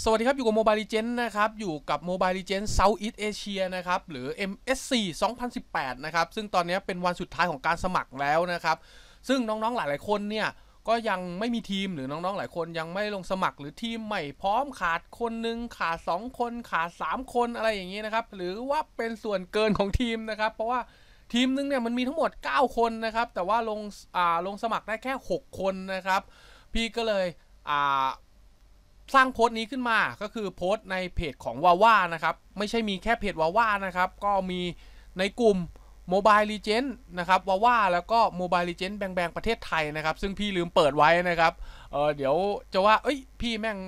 สวัสดีครับอยู่กับ Mobile l e g e n d นะครับอยู่กับ Mobile Legends South East Asia นะครับ หรือ MSC 2018 นะครับ ซึ่งตอนนี้เป็นวันสุดท้ายของการสมัครแล้วนะครับ ซึ่งน้องๆหลายๆคนเนี่ย ก็ยังไม่มีทีมหรือน้องๆหลายคนยังไม่ลงสมัครหรือทีมใหม่พร้อมขาดคนหนึ่งขาด2คนขาด3คนอะไรอย่างนี้นะครับ หรือว่าเป็นส่วนเกินของทีมนะครับ เพราะว่าทีมนึงเนี่ยมันมีทั้งหมด 9 คนนะครับแต่ว่าลงอ่าลงสมัครได้แค่ 6 คนนะครับพี่ก็เลยอ่าสร้างโพสต์นี้ขึ้นมาก็คือโพสต์ในเพจของวาว่านะครับ ไม่ใช่มีแค่เพจวาว่านะครับ ก็มีในกลุ่ม Mobile Legend นะครับวาว่าแล้วก็ Mobile Legend แบงแบงประเทศไทยนะครับ ซึ่งพี่ลืมเปิดไว้นะครับเเดี๋ยวจะว่าเอ้ย พี่แม่ง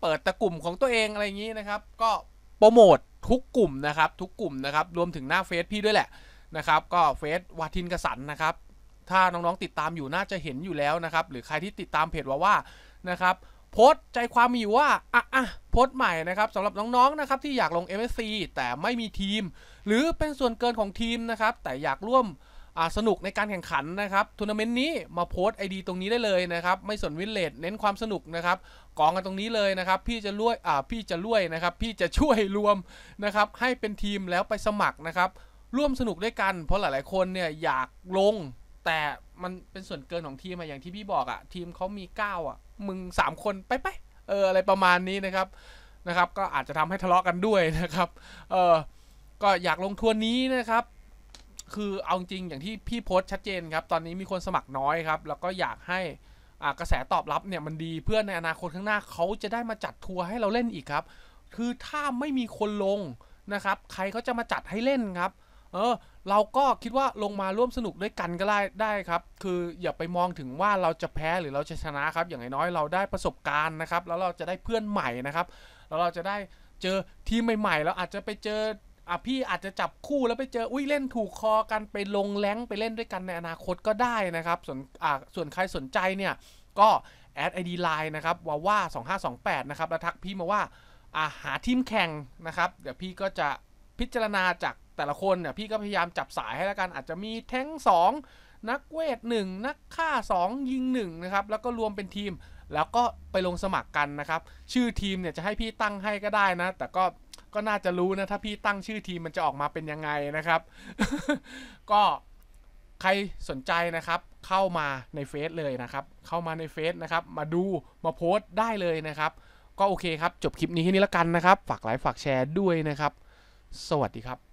เปิดตะกลุ่มของตัวเองอะไรอย่างนี้นะครับ ก็โปรโมททุกกลุ่มนะครับทุกกลุ่มนะครับ รวมถึงหน้าเฟซพี่ด้วยแหละนะครับก็เฟซวาทินกสันนะครับถ้าน้องๆติดตามอยู่น่าจะเห็นอยู่แล้วนะครับ หรือใครที่ติดตามเพจวาว่านะครับโพสใจความมีอยู่ว่าอ่ะอ่ะโพสต์ใหม่นะครับสำหรับน้องๆนะครับที่อยากลง MSC แต่ไม่มีทีม หรือเป็นส่วนเกินของทีมนะครับแต่อยากร่วมสนุกในการแข่งขันนะครับทัวร์นาเมนต์นี้มาโพสไอดีตรงนี้ได้เลยนะครับไม่สนวินเลทเน้นความสนุกนะครับกองกันตรงนี้เลยนะครับพี่จะรวยอ่าพี่จะรวยนะครับพี่จะช่วยรวมนะครับให้เป็นทีมแล้วไปสมัครนะครับร่วมสนุกด้วยกันเพราะหลายๆคนเนี่ยอยากลงแต่มันเป็นส่วนเกินของทีมอะอย่างที่พี่บอกอะทีมเขามีเก้าอะมึงสามคน ไปไปเอออะไรประมาณนี้นะครับนะครับ ก็อาจจะทำให้ทะเลาะกันด้วยนะครับเออก็อยากลงทัวร์นี้นะครับ คือเอาจริงอย่างที่พี่โพสชัดเจนครับ ตอนนี้มีคนสมัครน้อยครับ แล้วก็อยากให้กระแสตอบรับเนี่ยมันดีเพื่อในอนาคตข้างหน้าเขาจะได้มาจัดทัวร์ให้เราเล่นอีกครับ คือถ้าไม่มีคนลงนะครับ ใครเขาจะมาจัดให้เล่นครับเออเราก็คิดว่าลงมาร่วมสนุกด้วยกันก็ได้ได้ครับคืออย่าไปมองถึงว่าเราจะแพ้หรือเราจะชนะครับอย่างน้อยเราได้ประสบการณ์นะครับแล้วเราจะได้เพื่อนใหม่นะครับแล้วเราจะได้เจอทีมใหม่ๆแล้วอาจจะไปเจออ่ะพี่อาจจะจับคู่แล้วไปเจออุ้ยเล่นถูกคอกันไปลงแรงไปเล่นด้วยกันในอนาคตก็ได้นะครับส่วนอ่าส่วนใครสนใจเนี่ยก็แอดไอดีไลน์นะครับว่าว่า2528นะครับแล้วทักพี่มาว่าอาหาทีมแข่งนะครับเดี๋ยวพี่ก็จะพิจารณาจากแต่ละคนเนี่ยพี่ก็พยายามจับสายให้แล้วกัน อาจจะมีแท้ง2นักเวท1นักฆ่า 2 ยิง1นะครับแล้วก็รวมเป็นทีม แล้วก็ไปลงสมัครกันนะครับชื่อทีมเนี่ยจะให้พี่ตั้งให้ก็ได้นะแต่ก็ก็น่าจะรู้นะถ้าพี่ตั้งชื่อทีมมันจะออกมาเป็นยังไงนะครับ ก็ใครสนใจนะครับ เข้ามาในเฟซเลยนะครับเข้ามาในเฟซนะครับมาดูมาโพสต์ได้เลยนะครับ ก็โอเคครับจบคลิปนี้แค่นี้แล้วกันนะครับ ฝากไลค์ฝากแชร์ด้วยนะครับ สวัสดีครับ